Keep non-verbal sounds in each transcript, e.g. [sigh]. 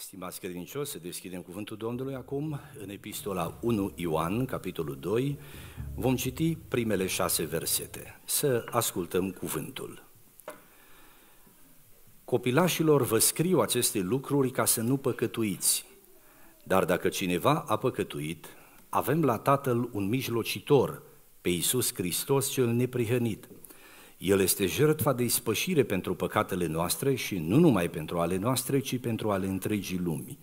Stimați credincioși, să deschidem cuvântul Domnului acum în epistola 1 Ioan, capitolul 2. Vom citi primele șase versete. Să ascultăm cuvântul. Copilașilor vă scriu aceste lucruri ca să nu păcătuiți. Dar dacă cineva a păcătuit, avem la Tatăl un mijlocitor, pe Iisus Hristos cel neprihănit – el este jertfa de ispășire pentru păcatele noastre și nu numai pentru ale noastre, ci pentru ale întregii lumii.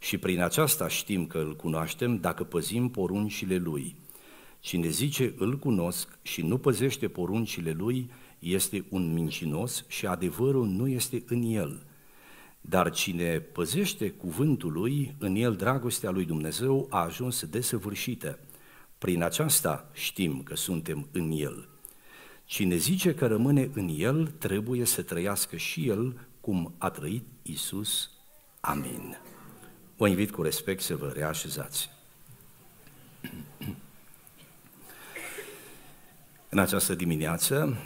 Și prin aceasta știm că îl cunoaștem dacă păzim poruncile lui. Cine zice îl cunosc și nu păzește poruncile lui, este un mincinos și adevărul nu este în el. Dar cine păzește cuvântul lui, în el dragostea lui Dumnezeu a ajuns desăvârșită. Prin aceasta știm că suntem în el. Cine zice că rămâne în el, trebuie să trăiască și el cum a trăit Isus. Amin. Vă invit cu respect să vă reașezați. În această dimineață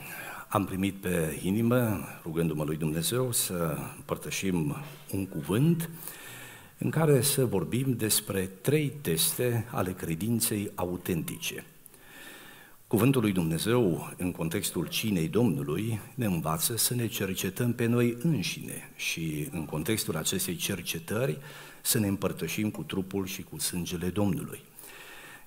am primit pe inimă, rugându-mă lui Dumnezeu, să împărtășim un cuvânt în care să vorbim despre trei teste ale credinței autentice – Cuvântul lui Dumnezeu, în contextul cinei Domnului, ne învață să ne cercetăm pe noi înșine și, în contextul acestei cercetări, să ne împărtășim cu trupul și cu sângele Domnului.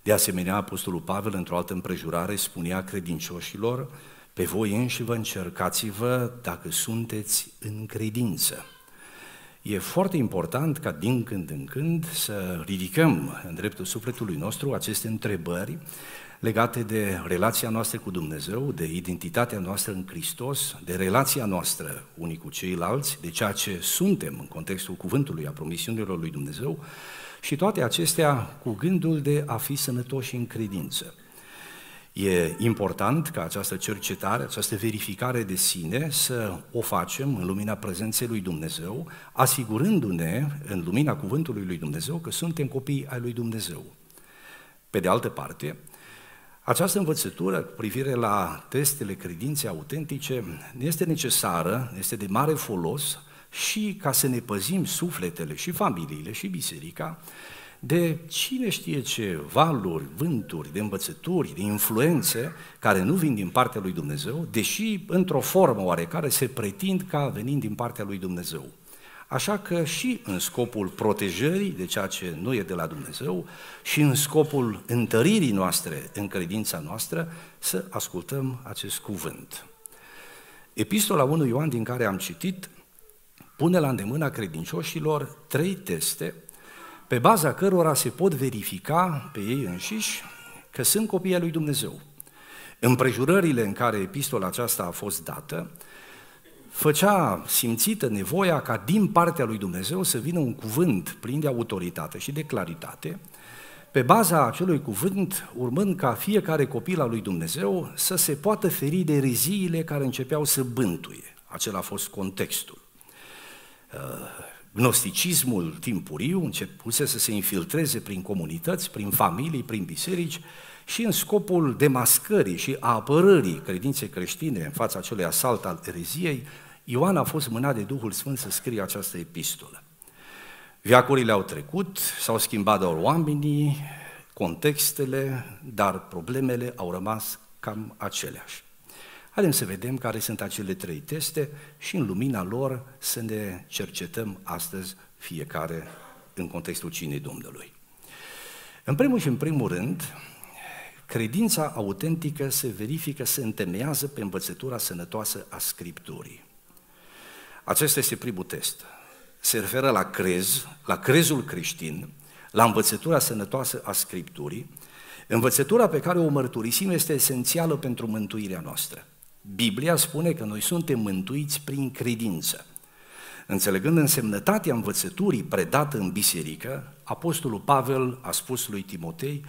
De asemenea, Apostolul Pavel, într-o altă împrejurare, spunea credincioșilor, pe voi înși vă încercați-vă dacă sunteți în credință. E foarte important ca din când în când să ridicăm în dreptul sufletului nostru aceste întrebări legate de relația noastră cu Dumnezeu, de identitatea noastră în Hristos, de relația noastră unii cu ceilalți, de ceea ce suntem în contextul cuvântului, a promisiunilor lui Dumnezeu și toate acestea cu gândul de a fi sănătoși în credință. E important ca această cercetare, această verificare de sine să o facem în lumina prezenței lui Dumnezeu, asigurându-ne în lumina cuvântului lui Dumnezeu că suntem copii ai lui Dumnezeu. Pe de altă parte, această învățătură cu privire la testele credinței autentice este necesară, este de mare folos și ca să ne păzim sufletele și familiile și biserica de cine știe ce valuri, vânturi, de învățături, de influențe care nu vin din partea lui Dumnezeu, deși într-o formă oarecare se pretind ca venind din partea lui Dumnezeu. Așa că și în scopul protejării de ceea ce nu e de la Dumnezeu și în scopul întăririi noastre în credința noastră să ascultăm acest cuvânt. Epistola 1 Ioan din care am citit pune la îndemâna credincioșilor trei teste pe baza cărora se pot verifica pe ei înșiși că sunt copii ai lui Dumnezeu. Împrejurările în care epistola aceasta a fost dată făcea simțită nevoia ca din partea lui Dumnezeu să vină un cuvânt plin de autoritate și de claritate, pe baza acelui cuvânt, urmând ca fiecare copil al lui Dumnezeu să se poată feri de riziile care începeau să bântuie. Acela a fost contextul. Uh, gnosticismul timpuriu începuse să se infiltreze prin comunități, prin familii, prin biserici și în scopul demascării și a apărării credinței creștine în fața acelui asalt al ereziei, Ioan a fost mânat de Duhul Sfânt să scrie această epistolă. Viacurile au trecut, s-au schimbat doar oamenii, contextele, dar problemele au rămas cam aceleași. Haideți să vedem care sunt acele trei teste și în lumina lor să ne cercetăm astăzi fiecare în contextul cinei Domnului. În primul și în primul rând, credința autentică se verifică, se întemeiază pe învățătura sănătoasă a Scripturii. Acesta este primul test. Se referă la crez, la crezul creștin, la învățătura sănătoasă a Scripturii. Învățătura pe care o mărturisim este esențială pentru mântuirea noastră. Biblia spune că noi suntem mântuiți prin credință. Înțelegând însemnătatea învățăturii predată în biserică, Apostolul Pavel a spus lui Timotei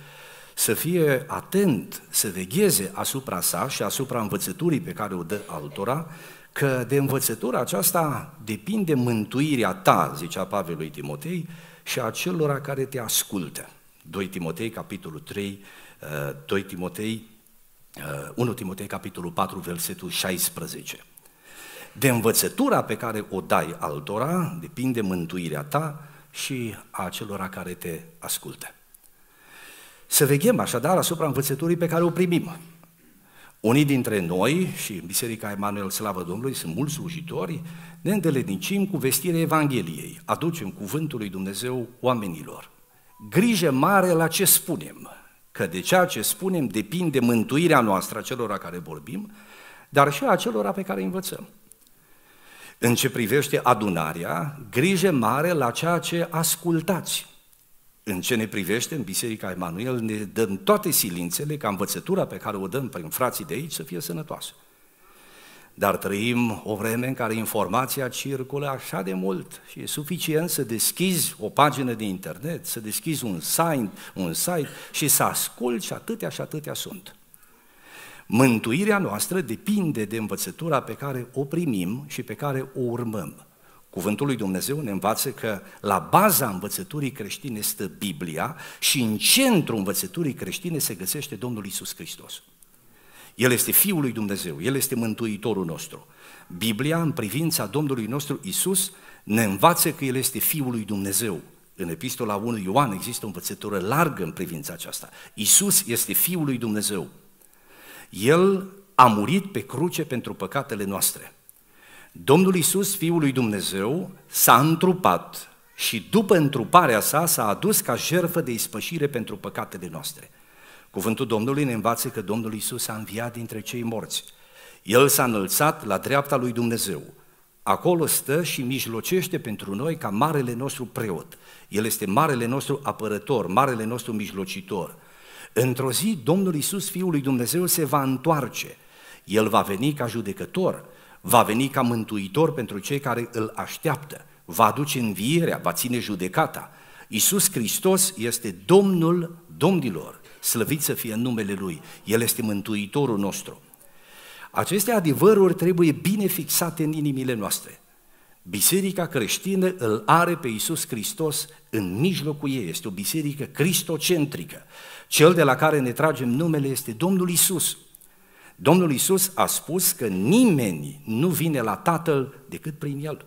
să fie atent, să vegheze asupra sa și asupra învățăturii pe care o dă altora, că de învățătura aceasta depinde mântuirea ta, zicea Pavel lui Timotei, și a celor care te ascultă. 2 Timotei, capitolul 3, 2 uh, Timotei, 1 uh, Timotei, capitolul 4, versetul 16. De învățătura pe care o dai altora depinde mântuirea ta și a celor care te ascultă. Să veghem așadar asupra învățăturii pe care o primim. Unii dintre noi, și în Biserica Emanuel Slavă Domnului sunt mulți slujitori, ne îndelenincim cu vestirea Evangheliei, aducem cuvântul lui Dumnezeu oamenilor. Grijă mare la ce spunem, că de ceea ce spunem depinde mântuirea noastră a la care vorbim, dar și a celor pe care învățăm. În ce privește adunarea, grijă mare la ceea ce ascultați. În ce ne privește, în Biserica Emanuel, ne dăm toate silințele ca învățătura pe care o dăm prin frații de aici să fie sănătoasă. Dar trăim o vreme în care informația circulă așa de mult și e suficient să deschizi o pagină de internet, să deschizi un site, un site și să asculți și atâtea și atâtea sunt. Mântuirea noastră depinde de învățătura pe care o primim și pe care o urmăm. Cuvântul lui Dumnezeu ne învață că la baza învățăturii creștine stă Biblia și în centrul învățăturii creștine se găsește Domnul Isus Hristos. El este Fiul lui Dumnezeu, El este Mântuitorul nostru. Biblia, în privința Domnului nostru Isus, ne învață că El este Fiul lui Dumnezeu. În epistola 1 Ioan există o învățătură largă în privința aceasta. Isus este Fiul lui Dumnezeu. El a murit pe cruce pentru păcatele noastre. Domnul Isus, Fiul lui Dumnezeu, s-a întrupat și după întruparea sa s-a adus ca jertfă de ispășire pentru păcatele noastre. Cuvântul Domnului ne învață că Domnul Isus a înviat dintre cei morți. El s-a înălțat la dreapta lui Dumnezeu. Acolo stă și mijlocește pentru noi ca marele nostru preot. El este marele nostru apărător, marele nostru mijlocitor. Într-o zi, Domnul Isus, Fiul lui Dumnezeu, se va întoarce. El va veni ca judecător va veni ca mântuitor pentru cei care îl așteaptă, va aduce învierea, va ține judecata. Iisus Hristos este Domnul Domnilor, slăvit să fie numele Lui, El este mântuitorul nostru. Aceste adevăruri trebuie bine fixate în inimile noastre. Biserica creștină îl are pe Iisus Hristos în mijlocul ei, este o biserică cristocentrică. Cel de la care ne tragem numele este Domnul Iisus, Domnul Isus a spus că nimeni nu vine la Tatăl decât prin El.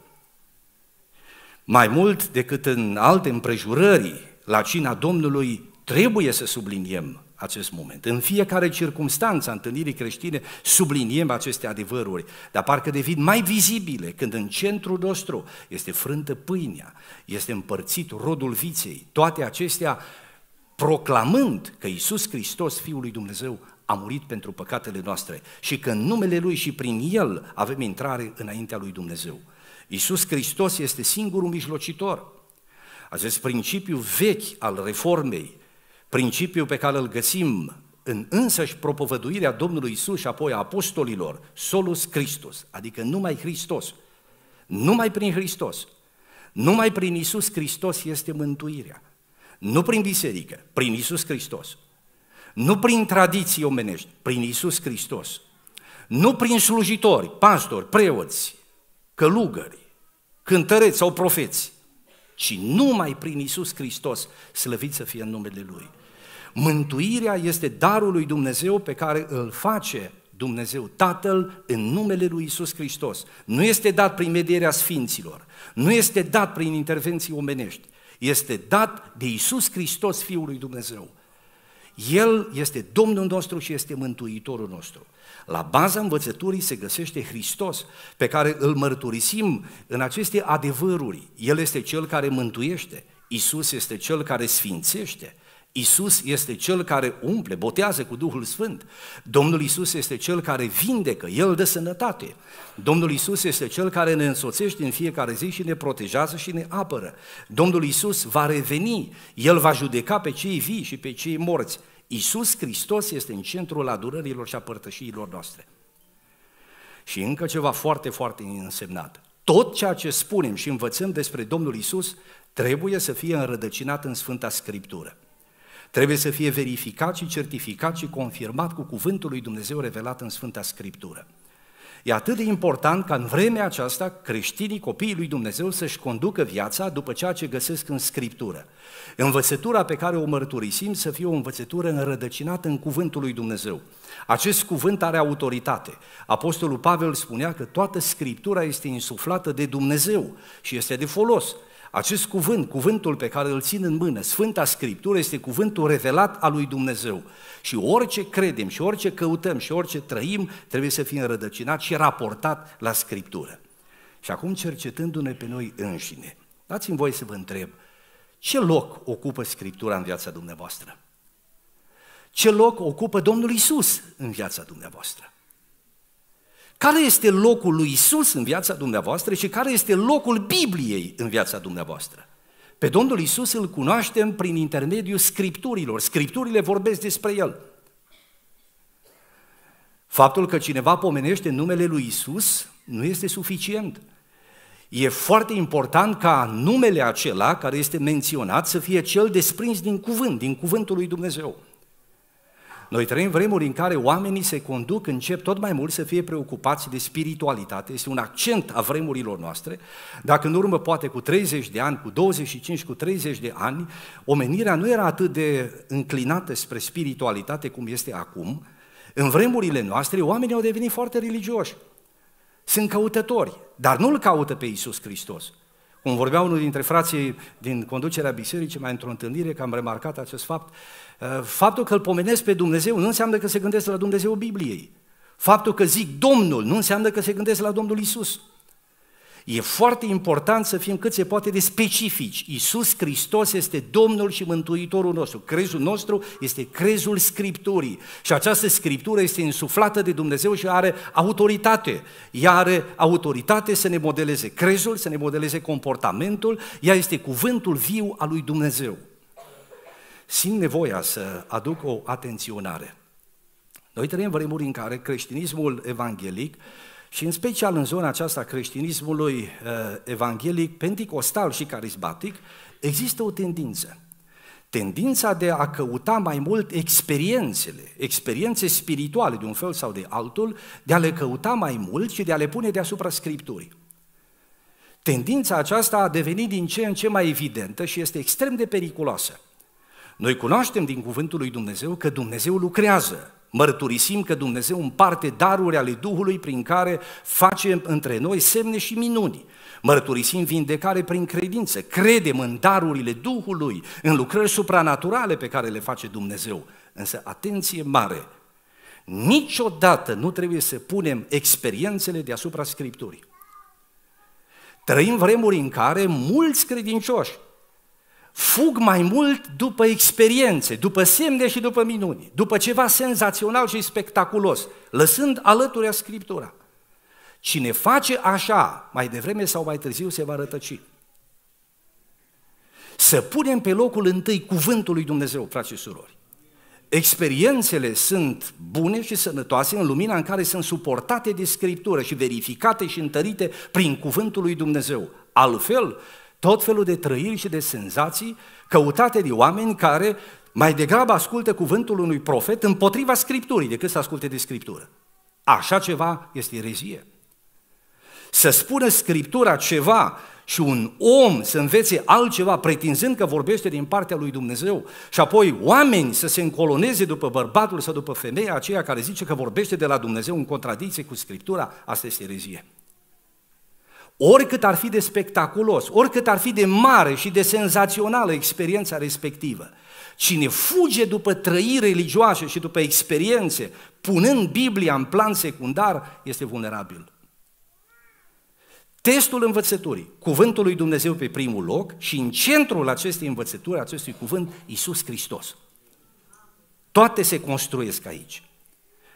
Mai mult decât în alte împrejurări, la cina Domnului trebuie să subliniem acest moment. În fiecare circunstanță a întâlnirii creștine subliniem aceste adevăruri, dar parcă devin mai vizibile când în centrul nostru este frântă pâinea, este împărțit rodul viței, toate acestea proclamând că Iisus Hristos, Fiul lui Dumnezeu, a murit pentru păcatele noastre și că în numele Lui și prin El avem intrare înaintea Lui Dumnezeu. Iisus Hristos este singurul mijlocitor. Acest principiu vechi al reformei, principiu pe care îl găsim în însăși propovăduirea Domnului Isus și apoi a apostolilor, solus Christus, adică numai Hristos, numai prin Hristos, numai prin Isus Hristos este mântuirea. Nu prin biserică, prin Isus Hristos. Nu prin tradiții omenești, prin Isus Hristos. Nu prin slujitori, pastori, preoți, călugări, cântăreți sau profeți, ci numai prin Isus Hristos, slăvit să fie în numele Lui. Mântuirea este darul lui Dumnezeu pe care îl face Dumnezeu Tatăl în numele lui Isus Hristos. Nu este dat prin medierea sfinților, nu este dat prin intervenții omenești, este dat de Isus Hristos, Fiul lui Dumnezeu. El este Domnul nostru și este Mântuitorul nostru. La baza învățăturii se găsește Hristos, pe care îl mărturisim în aceste adevăruri. El este Cel care mântuiește, Isus este Cel care sfințește, Isus este cel care umple, botează cu Duhul Sfânt. Domnul Isus este cel care vindecă, El dă sănătate. Domnul Isus este cel care ne însoțește în fiecare zi și ne protejează și ne apără. Domnul Isus va reveni, El va judeca pe cei vii și pe cei morți. Isus Hristos este în centrul adurărilor și a părtășiilor noastre. Și încă ceva foarte, foarte însemnat. Tot ceea ce spunem și învățăm despre Domnul Isus trebuie să fie înrădăcinat în Sfânta Scriptură. Trebuie să fie verificat și certificat și confirmat cu cuvântul lui Dumnezeu revelat în Sfânta Scriptură. E atât de important ca în vremea aceasta creștinii, copiii lui Dumnezeu să-și conducă viața după ceea ce găsesc în Scriptură. Învățătura pe care o mărturisim să fie o învățătură înrădăcinată în cuvântul lui Dumnezeu. Acest cuvânt are autoritate. Apostolul Pavel spunea că toată Scriptura este insuflată de Dumnezeu și este de folos acest cuvânt, cuvântul pe care îl țin în mână, Sfânta Scriptură, este cuvântul revelat al lui Dumnezeu. Și orice credem, și orice căutăm, și orice trăim, trebuie să fie înrădăcinat și raportat la Scriptură. Și acum, cercetându-ne pe noi înșine, dați-mi voi să vă întreb, ce loc ocupă Scriptura în viața dumneavoastră? Ce loc ocupă Domnul Isus în viața dumneavoastră? Care este locul lui Isus în viața dumneavoastră și care este locul Bibliei în viața dumneavoastră? Pe Domnul Isus îl cunoaștem prin intermediul scripturilor. Scripturile vorbesc despre el. Faptul că cineva pomenește numele lui Isus nu este suficient. E foarte important ca numele acela care este menționat să fie cel desprins din cuvânt, din cuvântul lui Dumnezeu. Noi trăim vremuri în care oamenii se conduc, încep tot mai mult să fie preocupați de spiritualitate, este un accent a vremurilor noastre. Dacă în urmă, poate cu 30 de ani, cu 25, cu 30 de ani, omenirea nu era atât de înclinată spre spiritualitate cum este acum, în vremurile noastre oamenii au devenit foarte religioși. Sunt căutători, dar nu-L caută pe Iisus Hristos. Cum vorbea unul dintre frații din conducerea bisericii, mai într-o întâlnire, că am remarcat acest fapt, Uh, faptul că îl pomenesc pe Dumnezeu nu înseamnă că se gândesc la Dumnezeu Bibliei. Faptul că zic Domnul nu înseamnă că se gândesc la Domnul Isus. E foarte important să fim cât se poate de specifici. Iisus Hristos este Domnul și Mântuitorul nostru. Crezul nostru este crezul Scripturii. Și această Scriptură este insuflată de Dumnezeu și are autoritate. Ea are autoritate să ne modeleze crezul, să ne modeleze comportamentul. Ea este cuvântul viu al lui Dumnezeu simt nevoia să aduc o atenționare. Noi trăim vremuri în care creștinismul evanghelic și în special în zona aceasta creștinismului eh, evanghelic, penticostal și carismatic, există o tendință. Tendința de a căuta mai mult experiențele, experiențe spirituale de un fel sau de altul, de a le căuta mai mult și de a le pune deasupra Scripturii. Tendința aceasta a devenit din ce în ce mai evidentă și este extrem de periculoasă. Noi cunoaștem din cuvântul lui Dumnezeu că Dumnezeu lucrează. Mărturisim că Dumnezeu împarte daruri ale Duhului prin care face între noi semne și minuni. Mărturisim vindecare prin credință. Credem în darurile Duhului, în lucrări supranaturale pe care le face Dumnezeu. Însă, atenție mare, niciodată nu trebuie să punem experiențele deasupra Scripturii. Trăim vremuri în care mulți credincioși fug mai mult după experiențe, după semne și după minuni, după ceva senzațional și spectaculos, lăsând alături Scriptura. Cine face așa, mai devreme sau mai târziu se va rătăci. Să punem pe locul întâi cuvântul lui Dumnezeu, frați și surori. Experiențele sunt bune și sănătoase în lumina în care sunt suportate de Scriptură și verificate și întărite prin cuvântul lui Dumnezeu. Altfel, tot felul de trăiri și de senzații căutate de oameni care mai degrabă ascultă cuvântul unui profet împotriva Scripturii decât să asculte de Scriptură. Așa ceva este erezie. Să spună Scriptura ceva și un om să învețe altceva pretinzând că vorbește din partea lui Dumnezeu și apoi oameni să se încoloneze după bărbatul sau după femeia aceea care zice că vorbește de la Dumnezeu în contradicție cu Scriptura, asta este erezie. Oricât ar fi de spectaculos, oricât ar fi de mare și de senzațională experiența respectivă, cine fuge după trăiri religioase și după experiențe, punând Biblia în plan secundar, este vulnerabil. Testul învățăturii, cuvântul lui Dumnezeu pe primul loc și în centrul acestei învățături, acestui cuvânt, Isus Hristos. Toate se construiesc aici.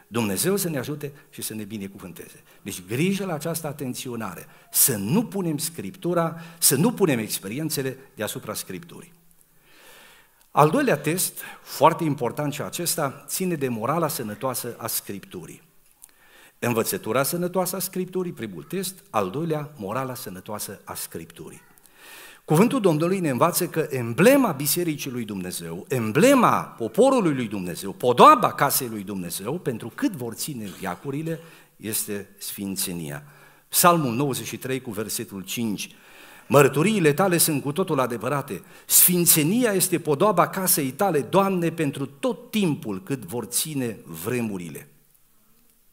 Dumnezeu să ne ajute și să ne binecuvânteze. Deci grijă la această atenționare, să nu punem Scriptura, să nu punem experiențele deasupra Scripturii. Al doilea test, foarte important și acesta, ține de morala sănătoasă a Scripturii. Învățătura sănătoasă a Scripturii, primul test, al doilea, morala sănătoasă a Scripturii. Cuvântul Domnului ne învață că emblema Bisericii lui Dumnezeu, emblema poporului lui Dumnezeu, podoaba casei lui Dumnezeu, pentru cât vor ține viacurile, este Sfințenia. Psalmul 93 cu versetul 5. Mărturiile tale sunt cu totul adevărate. Sfințenia este podoaba casei tale, Doamne, pentru tot timpul cât vor ține vremurile.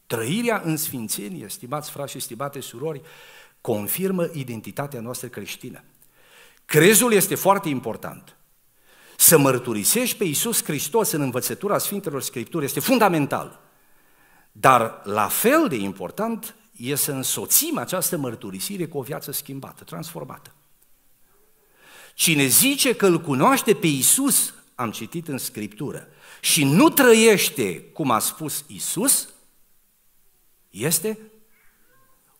Trăirea în sfințenie, stimați frați și stimate surori, confirmă identitatea noastră creștină. Crezul este foarte important. Să mărturisești pe Iisus Hristos în învățătura Sfintelor Scripturi este fundamental. Dar la fel de important e să însoțim această mărturisire cu o viață schimbată, transformată. Cine zice că îl cunoaște pe Iisus, am citit în Scriptură, și nu trăiește cum a spus Iisus, este?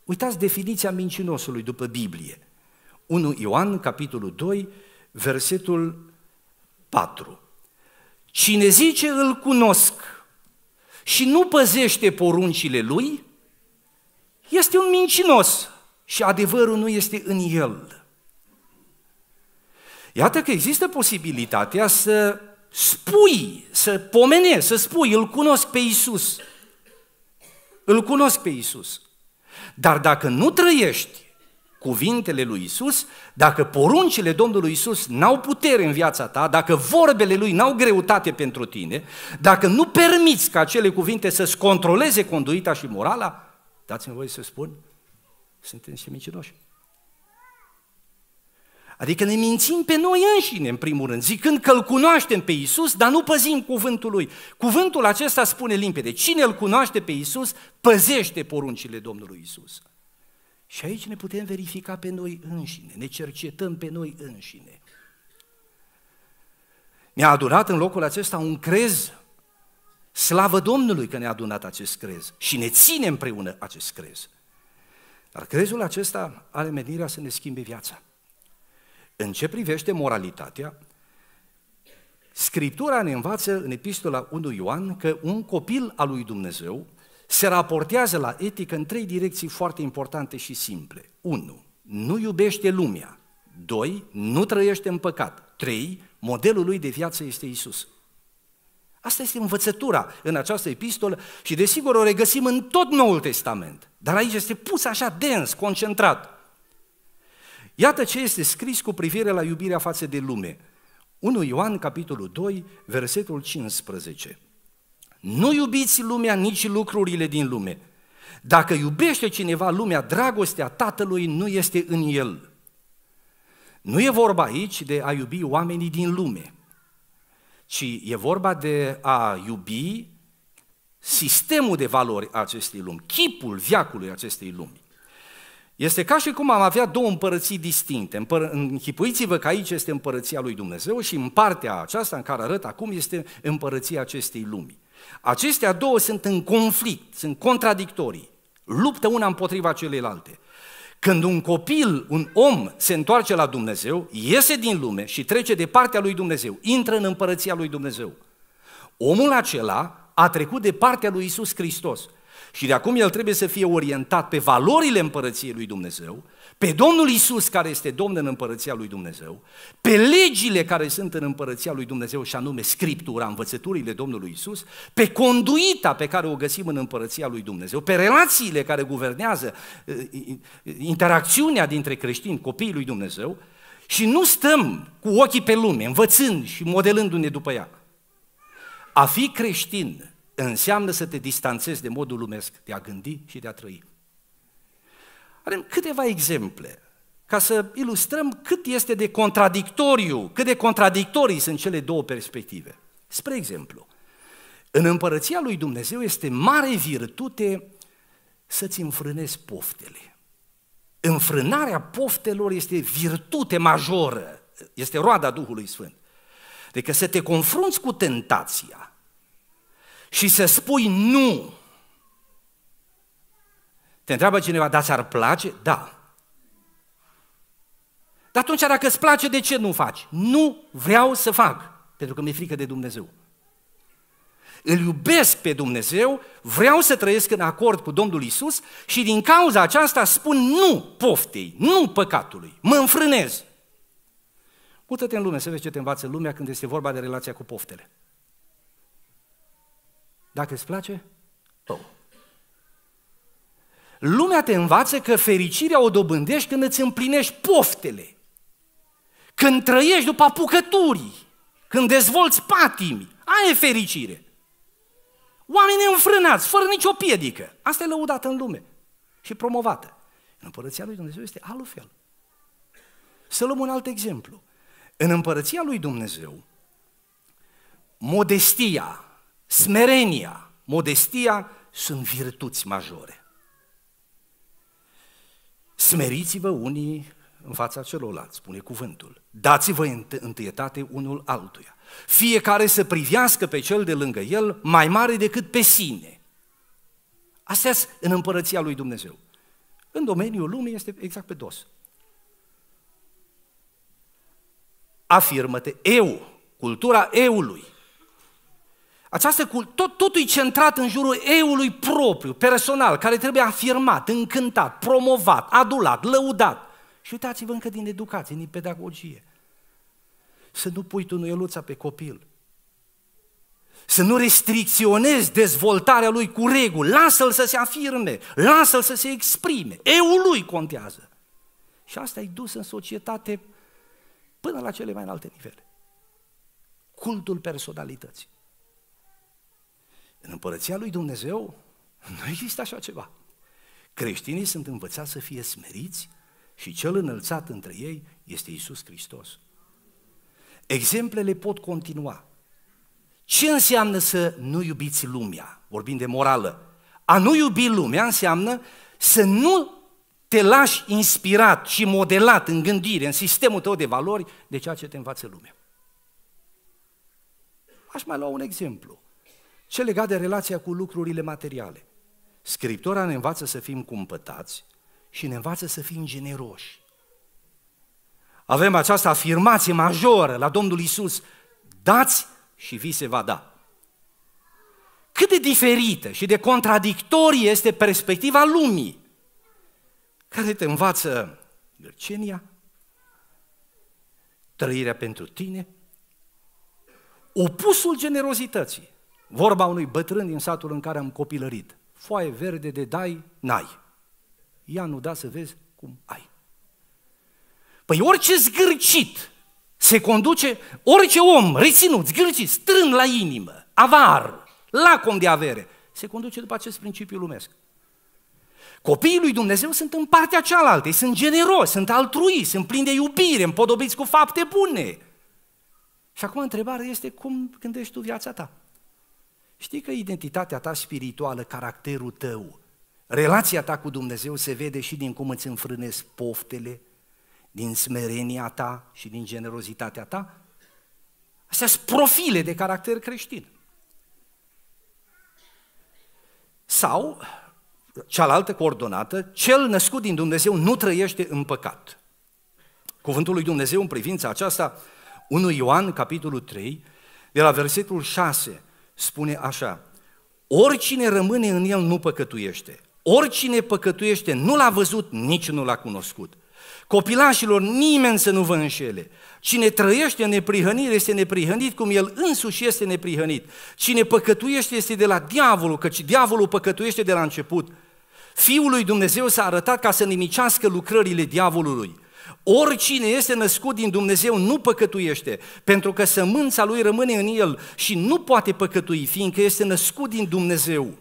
Uitați definiția mincinosului după Biblie. 1 Ioan, capitolul 2, versetul 4. Cine zice îl cunosc și nu păzește poruncile lui, este un mincinos și adevărul nu este în el. Iată că există posibilitatea să spui, să pomene, să spui, îl cunosc pe Isus. Îl cunosc pe Isus. Dar dacă nu trăiești cuvintele lui Isus, dacă poruncile Domnului Isus n-au putere în viața ta, dacă vorbele lui n-au greutate pentru tine, dacă nu permiți ca acele cuvinte să-ți controleze conduita și morala, dați-mi voie să spun, suntem mincinoși. Adică ne mințim pe noi înșine, în primul rând, zicând că îl cunoaștem pe Isus, dar nu păzim cuvântul lui. Cuvântul acesta spune limpede, cine îl cunoaște pe Isus, păzește poruncile Domnului Isus. Și aici ne putem verifica pe noi înșine, ne cercetăm pe noi înșine. Ne-a adunat în locul acesta un crez. Slavă Domnului că ne-a adunat acest crez și ne ține împreună acest crez. Dar crezul acesta are menirea să ne schimbe viața. În ce privește moralitatea, Scriptura ne învață în epistola 1 Ioan că un copil al lui Dumnezeu se raportează la etică în trei direcții foarte importante și simple. 1. Nu iubește lumea. 2. Nu trăiește în păcat. 3. Modelul lui de viață este Isus. Asta este învățătura în această epistolă și desigur o regăsim în tot Noul Testament. Dar aici este pus așa dens, concentrat. Iată ce este scris cu privire la iubirea față de lume. 1 Ioan, capitolul 2, versetul 15. Nu iubiți lumea, nici lucrurile din lume. Dacă iubește cineva lumea, dragostea Tatălui nu este în el. Nu e vorba aici de a iubi oamenii din lume, ci e vorba de a iubi sistemul de valori a acestei lumi, chipul viacului acestei lumi. Este ca și cum am avea două împărății distincte. închipuiți-vă că aici este împărăția lui Dumnezeu și în partea aceasta în care arăt acum este împărăția acestei lumii. Acestea două sunt în conflict, sunt contradictorii, luptă una împotriva celelalte. Când un copil, un om se întoarce la Dumnezeu, iese din lume și trece de partea lui Dumnezeu, intră în împărăția lui Dumnezeu. Omul acela a trecut de partea lui Isus Hristos și de acum el trebuie să fie orientat pe valorile împărăției lui Dumnezeu, pe Domnul Isus care este Domn în împărăția lui Dumnezeu, pe legile care sunt în împărăția lui Dumnezeu și anume Scriptura, învățăturile Domnului Isus, pe conduita pe care o găsim în împărăția lui Dumnezeu, pe relațiile care guvernează eh, interacțiunea dintre creștini, copiii lui Dumnezeu și nu stăm cu ochii pe lume, învățând și modelându-ne după ea. A fi creștin înseamnă să te distanțezi de modul lumesc de a gândi și de a trăi. Avem câteva exemple ca să ilustrăm cât este de contradictoriu, cât de contradictorii sunt cele două perspective. Spre exemplu, în împărăția lui Dumnezeu este mare virtute să-ți înfrânezi poftele. Înfrânarea poftelor este virtute majoră, este roada Duhului Sfânt. Adică să te confrunți cu tentația și să spui nu, te întreabă cineva, dar ți-ar place? Da. Dar atunci, dacă îți place, de ce nu faci? Nu vreau să fac, pentru că mi-e frică de Dumnezeu. Îl iubesc pe Dumnezeu, vreau să trăiesc în acord cu Domnul Isus și din cauza aceasta spun nu poftei, nu păcatului, mă înfrânez. uită te în lume să vezi ce te învață lumea când este vorba de relația cu poftele. Dacă îți place, oh. Lumea te învață că fericirea o dobândești când îți împlinești poftele, când trăiești după apucăturii, când dezvolți patimi. Aia e fericire. Oamenii înfrânați, fără nicio piedică. Asta e lăudată în lume și promovată. În împărăția lui Dumnezeu este altfel. Să luăm un alt exemplu. În împărăția lui Dumnezeu, modestia, smerenia, modestia sunt virtuți majore. Smeriți-vă unii în fața celorlalți, spune cuvântul. Dați-vă întâietate unul altuia. Fiecare să privească pe cel de lângă el mai mare decât pe sine. Astea în împărăția lui Dumnezeu. În domeniul lumii este exact pe dos. Afirmă-te eu, cultura eului, această tot, totul e centrat în jurul eului propriu, personal, care trebuie afirmat, încântat, promovat, adulat, lăudat. Și uitați-vă încă din educație, din pedagogie. Să nu pui tu nuieluța pe copil. Să nu restricționezi dezvoltarea lui cu reguli. Lasă-l să se afirme, lasă-l să se exprime. Eul lui contează. Și asta e dus în societate până la cele mai înalte nivele. Cultul personalității. În împărăția lui Dumnezeu [laughs] nu există așa ceva. Creștinii sunt învățați să fie smeriți și cel înălțat între ei este Isus Hristos. Exemplele pot continua. Ce înseamnă să nu iubiți lumea? Vorbim de morală. A nu iubi lumea înseamnă să nu te lași inspirat și modelat în gândire, în sistemul tău de valori, de ceea ce te învață lumea. Aș mai lua un exemplu ce legat de relația cu lucrurile materiale. Scriptura ne învață să fim cumpătați și ne învață să fim generoși. Avem această afirmație majoră la Domnul Isus: dați și vi se va da. Cât de diferită și de contradictorie este perspectiva lumii, care te învață gărcenia, trăirea pentru tine, opusul generozității. Vorba unui bătrân din satul în care am copilărit. Foaie verde de dai, n-ai. Ia nu da să vezi cum ai. Păi orice zgârcit se conduce, orice om reținut, zgârcit, strân la inimă, avar, lacom de avere, se conduce după acest principiu lumesc. Copiii lui Dumnezeu sunt în partea cealaltă, sunt generoși, sunt altrui, sunt plini de iubire, împodobiți cu fapte bune. Și acum întrebarea este cum gândești tu viața ta? Știi că identitatea ta spirituală, caracterul tău, relația ta cu Dumnezeu se vede și din cum îți înfrânezi poftele, din smerenia ta și din generozitatea ta? Astea sunt profile de caracter creștin. Sau, cealaltă coordonată, cel născut din Dumnezeu nu trăiește în păcat. Cuvântul lui Dumnezeu în privința aceasta, 1 Ioan, capitolul 3, de la versetul 6 spune așa, oricine rămâne în el nu păcătuiește. Oricine păcătuiește nu l-a văzut, nici nu l-a cunoscut. Copilașilor, nimeni să nu vă înșele. Cine trăiește în neprihănire este neprihănit cum el însuși este neprihănit. Cine păcătuiește este de la diavolul, căci diavolul păcătuiește de la început. Fiul lui Dumnezeu s-a arătat ca să nimicească lucrările diavolului. Oricine este născut din Dumnezeu nu păcătuiește, pentru că sămânța lui rămâne în el și nu poate păcătui, fiindcă este născut din Dumnezeu.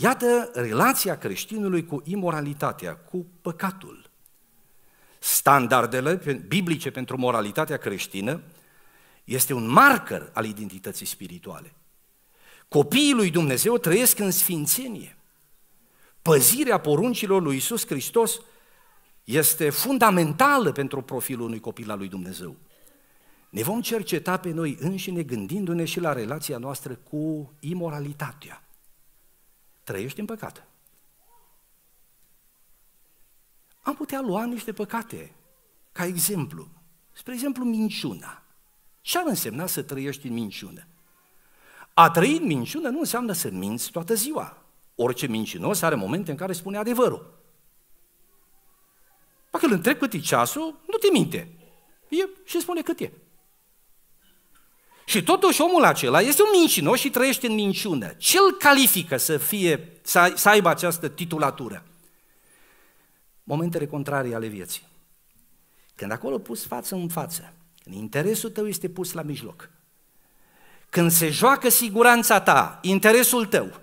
Iată relația creștinului cu imoralitatea, cu păcatul. Standardele biblice pentru moralitatea creștină este un marker al identității spirituale. Copiii lui Dumnezeu trăiesc în sfințenie. Păzirea poruncilor lui Isus Hristos este fundamentală pentru profilul unui copil al lui Dumnezeu. Ne vom cerceta pe noi înșine gândindu-ne și la relația noastră cu imoralitatea. Trăiești în păcat. Am putea lua niște păcate ca exemplu. Spre exemplu, minciuna. Ce ar însemna să trăiești în minciună? A trăi în minciună nu înseamnă să minți toată ziua. Orice mincinos are momente în care spune adevărul. Dacă îl întreb cât e ceasul, nu te minte. E și spune cât e. Și totuși omul acela este un mincinos și trăiește în minciună. Ce îl califică să, fie, să aibă această titulatură? Momentele contrarii ale vieții. Când acolo pus față în față, când interesul tău este pus la mijloc, când se joacă siguranța ta, interesul tău,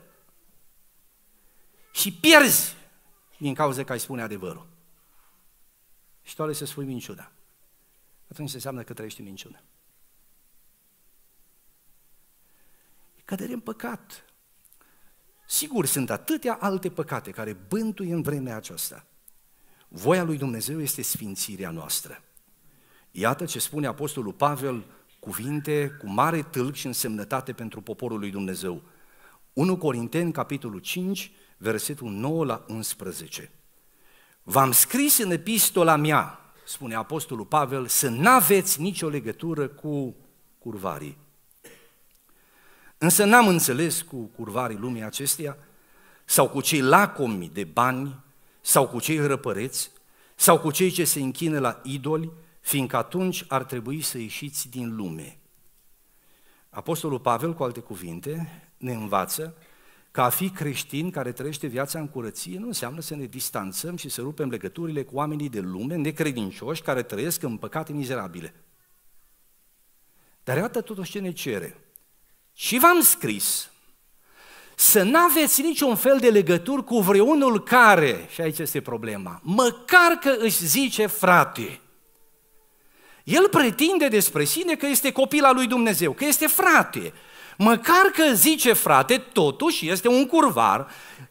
și pierzi din cauza că ai spune adevărul și tu alegi să spui minciuna. Atunci înseamnă că trăiești în minciună. Cădere în păcat. Sigur, sunt atâtea alte păcate care bântuie în vremea aceasta. Voia lui Dumnezeu este sfințirea noastră. Iată ce spune Apostolul Pavel, cuvinte cu mare tâlc și însemnătate pentru poporul lui Dumnezeu. 1 Corinteni, capitolul 5, versetul 9 la 11. V-am scris în epistola mea, spune Apostolul Pavel, să n-aveți nicio legătură cu curvarii. Însă n-am înțeles cu curvarii lumii acesteia, sau cu cei lacomi de bani, sau cu cei răpăreți, sau cu cei ce se închină la idoli, fiindcă atunci ar trebui să ieșiți din lume. Apostolul Pavel, cu alte cuvinte, ne învață ca a fi creștin care trăiește viața în curăție nu înseamnă să ne distanțăm și să rupem legăturile cu oamenii de lume necredincioși care trăiesc în păcate mizerabile. Dar iată totuși ce ne cere. Și v-am scris să nu aveți niciun fel de legături cu vreunul care, și aici este problema, măcar că își zice frate. El pretinde despre sine că este copil al lui Dumnezeu, că este frate, Măcar că zice frate, totuși este un curvar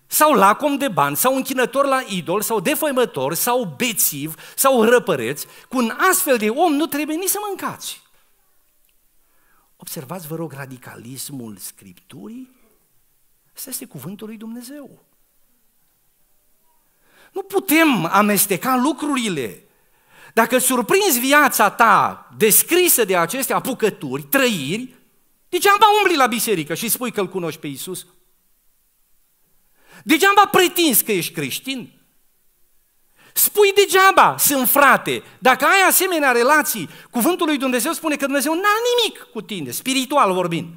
sau lacom de bani, sau închinător la idol, sau defăimător, sau bețiv, sau răpăreți, cu un astfel de om nu trebuie nici să mâncați. Observați, vă rog, radicalismul Scripturii? Asta este cuvântul lui Dumnezeu. Nu putem amesteca lucrurile. Dacă surprinzi viața ta descrisă de aceste apucături, trăiri, Degeaba umbli la biserică și spui că îl cunoști pe Isus. Degeaba pretinzi că ești creștin. Spui degeaba, sunt frate. Dacă ai asemenea relații, cuvântul lui Dumnezeu spune că Dumnezeu n-a nimic cu tine, spiritual vorbind.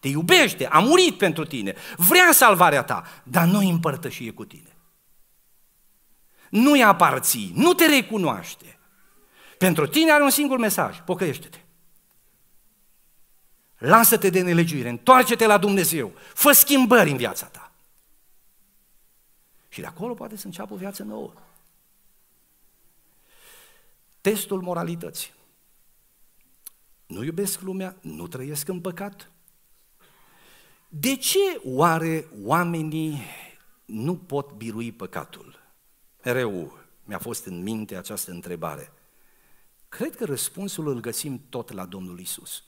Te iubește, a murit pentru tine, vrea salvarea ta, dar nu împărtășie cu tine. Nu-i aparții, nu te recunoaște. Pentru tine are un singur mesaj, pocăiește-te. Lasă-te de nelegiuire, întoarce-te la Dumnezeu, fă schimbări în viața ta. Și de acolo poate să înceapă o viață nouă. Testul moralității. Nu iubesc lumea, nu trăiesc în păcat. De ce oare oamenii nu pot birui păcatul? Mereu mi-a fost în minte această întrebare. Cred că răspunsul îl găsim tot la Domnul Isus.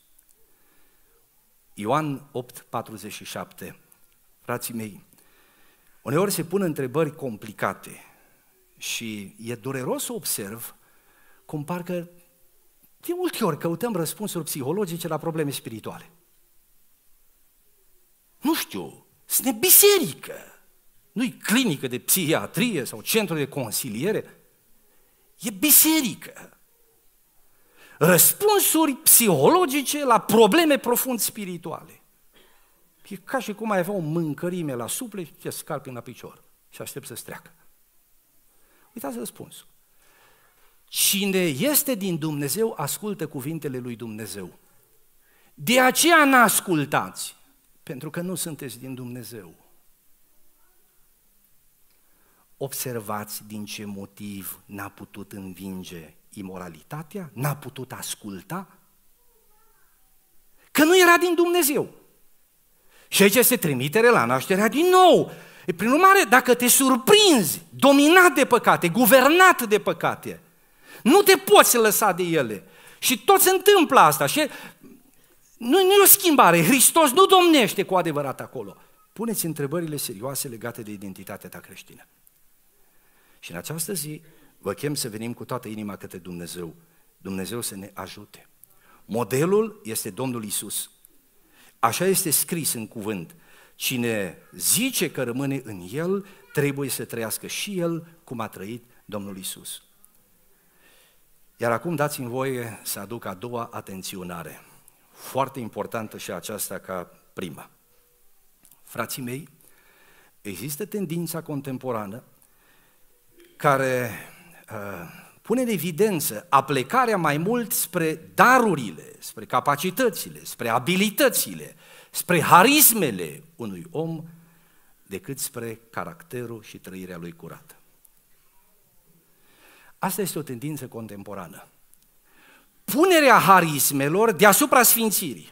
Ioan 8, 47. Frații mei, uneori se pun întrebări complicate și e dureros să observ cum parcă de multe ori căutăm răspunsuri psihologice la probleme spirituale. Nu știu, sunt biserică, nu e clinică de psihiatrie sau centru de consiliere, e biserică răspunsuri psihologice la probleme profund spirituale. E ca și cum ai avea o mâncărime la suple și te scalpi la picior și aștept să streacă. Uitați răspunsul. Cine este din Dumnezeu, ascultă cuvintele lui Dumnezeu. De aceea n-ascultați, pentru că nu sunteți din Dumnezeu. Observați din ce motiv n-a putut învinge imoralitatea, n-a putut asculta, că nu era din Dumnezeu. Și aici este trimitere la nașterea din nou. E prin urmare, dacă te surprinzi, dominat de păcate, guvernat de păcate, nu te poți lăsa de ele. Și tot se întâmplă asta. Și nu, nu e o schimbare. Hristos nu domnește cu adevărat acolo. Puneți întrebările serioase legate de identitatea ta creștină. Și în această zi Vă chem să venim cu toată inima către Dumnezeu. Dumnezeu să ne ajute. Modelul este Domnul Isus. Așa este scris în cuvânt. Cine zice că rămâne în El, trebuie să trăiască și El cum a trăit Domnul Isus. Iar acum dați-mi voie să aduc a doua atenționare. Foarte importantă și aceasta ca prima. Frații mei, există tendința contemporană care Uh, pune în evidență aplecarea mai mult spre darurile, spre capacitățile, spre abilitățile, spre harismele unui om, decât spre caracterul și trăirea lui curată. Asta este o tendință contemporană. Punerea harismelor deasupra sfințirii.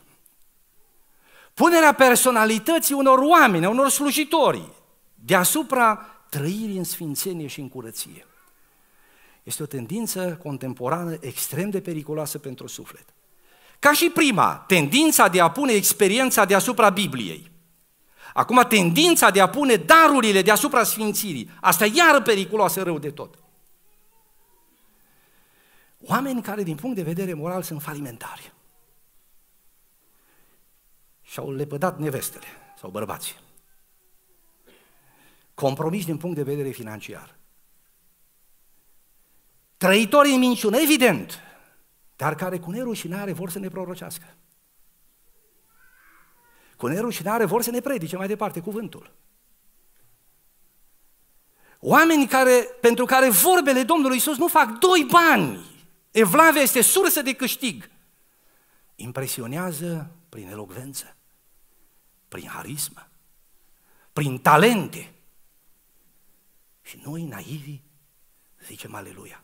Punerea personalității unor oameni, unor slujitori, deasupra trăirii în sfințenie și în curăție. Este o tendință contemporană extrem de periculoasă pentru suflet. Ca și prima, tendința de a pune experiența deasupra Bibliei. Acum, tendința de a pune darurile deasupra Sfințirii. Asta e iară periculoasă rău de tot. Oameni care, din punct de vedere moral, sunt falimentari. Și-au lepădat nevestele sau bărbații. Compromis din punct de vedere financiar trăitorii în minciună, evident, dar care cu nerușinare vor să ne prorocească. Cu nerușinare vor să ne predice mai departe cuvântul. Oameni care, pentru care vorbele Domnului Isus nu fac doi bani. Evlavia este sursă de câștig. Impresionează prin elogvență, prin harismă, prin talente. Și noi, naivi, zicem aleluia.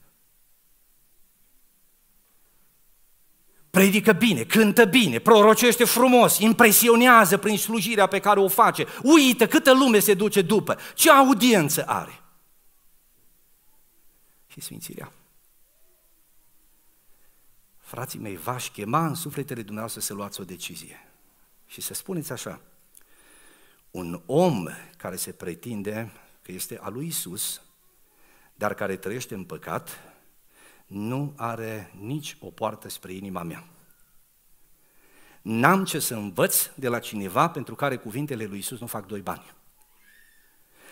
predică bine, cântă bine, prorocește frumos, impresionează prin slujirea pe care o face, uită câtă lume se duce după, ce audiență are. Și sfințirea. Frații mei, v-aș chema în sufletele dumneavoastră să luați o decizie și să spuneți așa, un om care se pretinde că este al lui Isus, dar care trăiește în păcat, nu are nici o poartă spre inima mea. N-am ce să învăț de la cineva pentru care cuvintele lui Isus nu fac doi bani.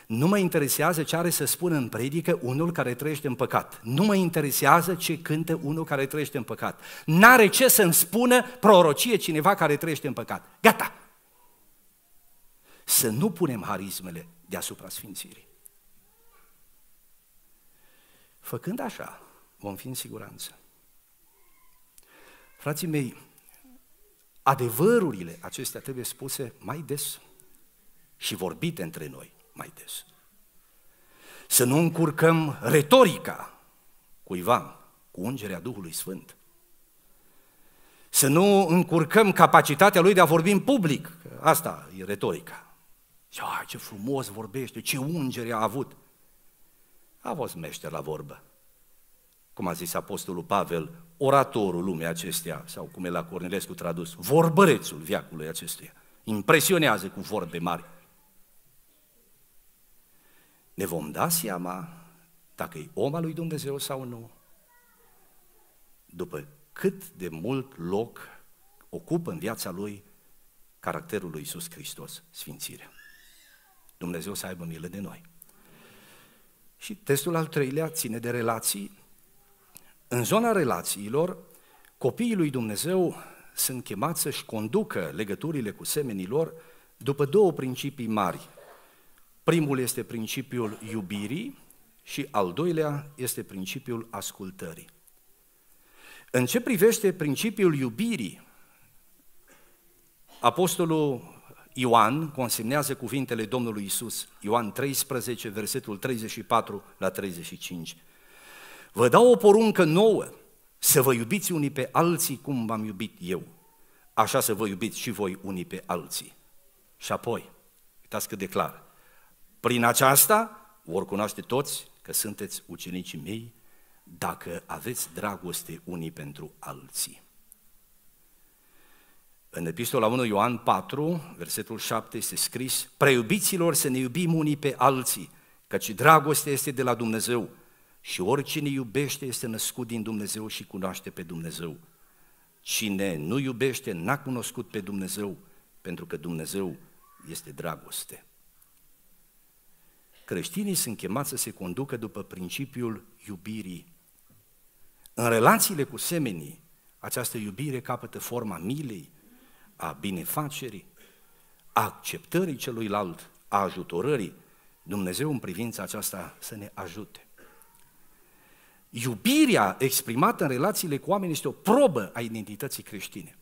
Nu mă interesează ce are să spună în predică unul care trăiește în păcat. Nu mă interesează ce cântă unul care trăiește în păcat. N-are ce să-mi spună prorocie cineva care trăiește în păcat. Gata! Să nu punem harismele deasupra Sfințirii. Făcând așa, vom fi în siguranță. Frații mei, adevărurile acestea trebuie spuse mai des și vorbite între noi mai des. Să nu încurcăm retorica cuiva cu ungerea Duhului Sfânt. Să nu încurcăm capacitatea lui de a vorbi în public. Asta e retorica. Ce, ce frumos vorbește, ce ungere a avut. A fost meșter la vorbă cum a zis Apostolul Pavel, oratorul lumii acesteia, sau cum e la Cornelescu tradus, vorbărețul viacului acestuia. Impresionează cu vorbe mari. Ne vom da seama dacă e om al lui Dumnezeu sau nu, după cât de mult loc ocupă în viața lui caracterul lui Iisus Hristos, sfințirea. Dumnezeu să aibă milă de noi. Și testul al treilea ține de relații în zona relațiilor, copiii lui Dumnezeu sunt chemați să-și conducă legăturile cu semenii lor după două principii mari. Primul este principiul iubirii și al doilea este principiul ascultării. În ce privește principiul iubirii, Apostolul Ioan consemnează cuvintele Domnului Isus, Ioan 13, versetul 34 la 35. Vă dau o poruncă nouă, să vă iubiți unii pe alții cum v-am iubit eu. Așa să vă iubiți și voi unii pe alții. Și apoi, uitați cât de clar, prin aceasta vor cunoaște toți că sunteți ucenicii mei dacă aveți dragoste unii pentru alții. În epistola 1 Ioan 4, versetul 7 este scris Preiubiților să ne iubim unii pe alții, căci dragostea este de la Dumnezeu – și oricine iubește este născut din Dumnezeu și cunoaște pe Dumnezeu. Cine nu iubește n-a cunoscut pe Dumnezeu, pentru că Dumnezeu este dragoste. Creștinii sunt chemați să se conducă după principiul iubirii. În relațiile cu semenii, această iubire capătă forma milei, a binefacerii, a acceptării celuilalt, a ajutorării. Dumnezeu în privința aceasta să ne ajute. Iubirea exprimată în relațiile cu oameni este o probă a identității creștine.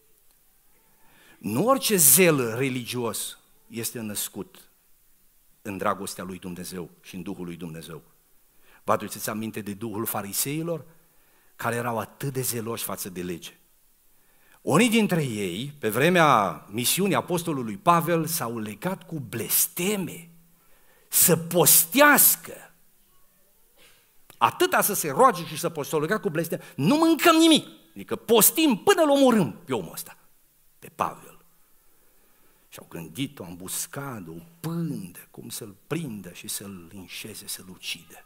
Nu orice zel religios este născut în dragostea lui Dumnezeu și în Duhul lui Dumnezeu. Vă aduceți aminte de Duhul fariseilor care erau atât de zeloși față de lege. Unii dintre ei, pe vremea misiunii apostolului Pavel, s-au legat cu blesteme să postească atâta să se roage și să postologa cu blestem, nu mâncăm nimic. Adică postim până îl omorâm pe omul ăsta, pe Pavel. Și-au gândit o ambuscadă, o pândă, cum să-l prindă și să-l înșeze, să-l ucide.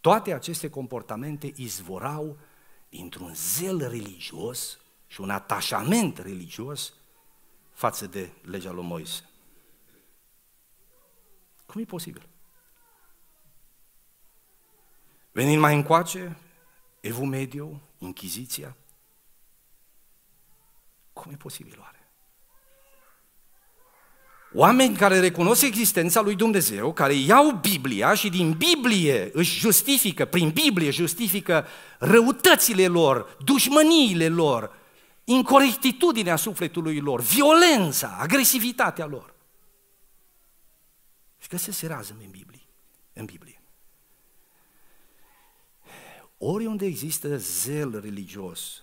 Toate aceste comportamente izvorau dintr-un zel religios și un atașament religios față de legea lui Moise. Cum e posibil? Venind mai încoace, evu Mediu, Inchiziția. Cum e posibil oare? Oameni care recunosc existența lui Dumnezeu, care iau Biblia și din Biblie își justifică, prin Biblie justifică răutățile lor, dușmăniile lor, incorectitudinea sufletului lor, violența, agresivitatea lor. Și că se rază în Biblie. În Biblie. Oriunde există zel religios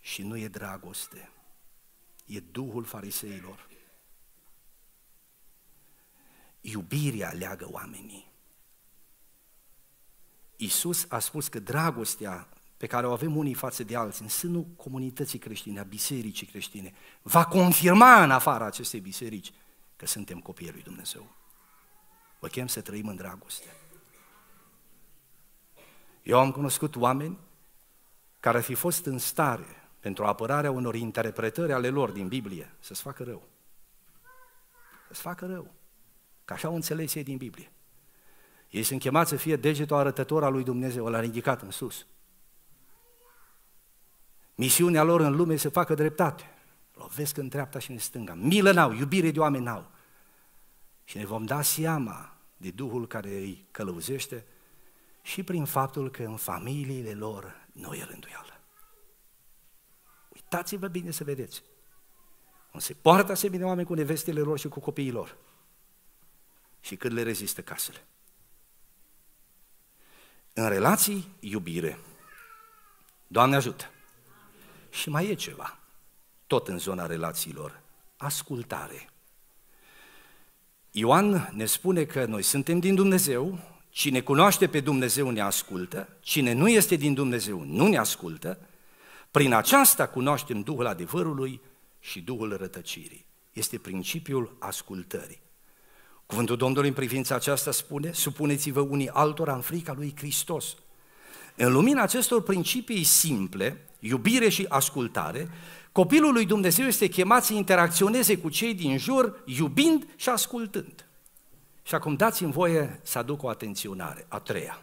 și nu e dragoste, e duhul fariseilor. Iubirea leagă oamenii. Iisus a spus că dragostea pe care o avem unii față de alții, în sânul comunității creștine, a bisericii creștine, va confirma în afara acestei biserici că suntem copiii lui Dumnezeu. Vă chem să trăim în dragoste. Eu am cunoscut oameni care ar fi fost în stare pentru apărarea unor interpretări ale lor din Biblie să-ți facă rău. Să-ți facă rău. Că așa au înțeles ei din Biblie. Ei sunt chemați să fie degetul arătător al lui Dumnezeu, l-a ridicat în sus. Misiunea lor în lume se facă dreptate. Lovesc în dreapta și în stânga. Milă n-au, iubire de oameni n-au. Și ne vom da seama de Duhul care îi călăuzește și prin faptul că în familiile lor nu e rânduială. Uitați-vă bine să vedeți. Cum se poartă asemenea oameni cu nevestele lor și cu copiii lor. Și cât le rezistă casele. În relații, iubire. Doamne ajută! Și mai e ceva, tot în zona relațiilor, ascultare. Ioan ne spune că noi suntem din Dumnezeu, Cine cunoaște pe Dumnezeu ne ascultă, cine nu este din Dumnezeu nu ne ascultă, prin aceasta cunoaștem Duhul adevărului și Duhul rătăcirii. Este principiul ascultării. Cuvântul Domnului în privința aceasta spune, supuneți-vă unii altora în frica lui Hristos. În lumina acestor principii simple, iubire și ascultare, copilul lui Dumnezeu este chemat să interacționeze cu cei din jur, iubind și ascultând. Și acum dați-mi voie să aduc o atenționare, a treia.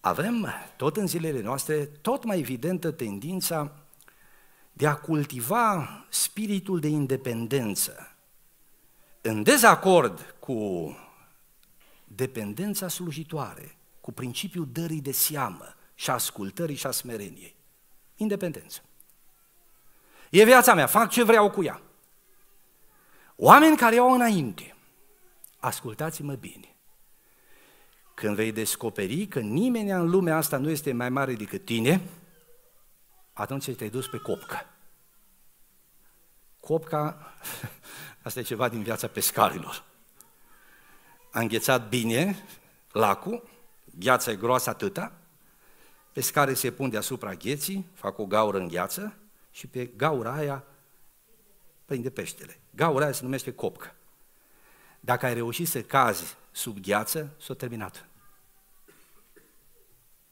Avem tot în zilele noastre tot mai evidentă tendința de a cultiva spiritul de independență, în dezacord cu dependența slujitoare, cu principiul dării de seamă și ascultării și a smereniei. Independență. E viața mea, fac ce vreau cu ea. Oameni care au înainte, Ascultați-mă bine. Când vei descoperi că nimeni în lumea asta nu este mai mare decât tine, atunci te-ai dus pe copcă. Copca, [laughs] asta e ceva din viața pescarilor. A înghețat bine lacul, gheața e groasă atâta, pescare se pun deasupra gheții, fac o gaură în gheață și pe gaura aia prinde peștele. Gaura aia se numește copcă dacă ai reușit să cazi sub gheață, s-a terminat.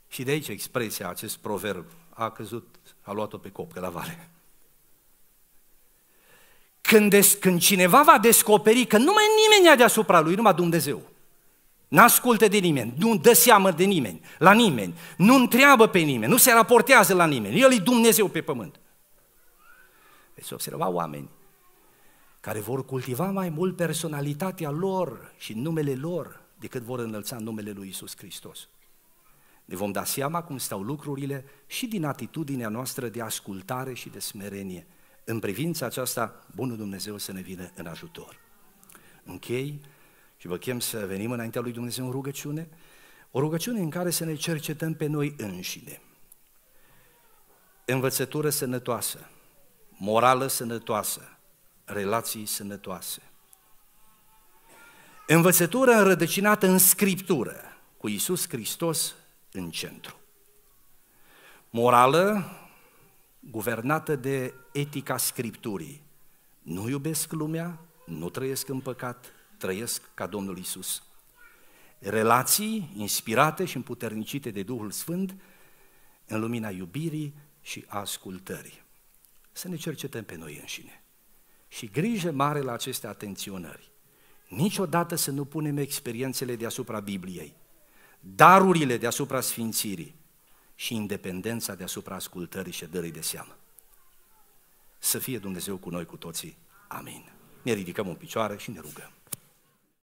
Și de aici expresia, acest proverb, a căzut, a luat-o pe copcă la vale. Când, des, când cineva va descoperi că nu mai nimeni e deasupra lui, numai Dumnezeu, N-ascultă de nimeni, nu dă seamă de nimeni, la nimeni, nu întreabă pe nimeni, nu se raportează la nimeni. El e Dumnezeu pe pământ. Veți deci observa oameni care vor cultiva mai mult personalitatea lor și numele lor decât vor înălța numele lui Isus Hristos. Ne vom da seama cum stau lucrurile și din atitudinea noastră de ascultare și de smerenie. În privința aceasta, Bunul Dumnezeu să ne vină în ajutor. Închei și vă chem să venim înaintea lui Dumnezeu în rugăciune, o rugăciune în care să ne cercetăm pe noi înșine. Învățătură sănătoasă, morală sănătoasă, relații sănătoase. Învățătură înrădăcinată în Scriptură, cu Iisus Hristos în centru. Morală guvernată de etica Scripturii. Nu iubesc lumea, nu trăiesc în păcat, trăiesc ca Domnul Iisus. Relații inspirate și împuternicite de Duhul Sfânt în lumina iubirii și ascultării. Să ne cercetăm pe noi înșine. Și grijă mare la aceste atenționări. Niciodată să nu punem experiențele deasupra Bibliei, darurile deasupra Sfințirii și independența deasupra ascultării și dării de seamă. Să fie Dumnezeu cu noi cu toții. Amin. Ne ridicăm în picioare și ne rugăm.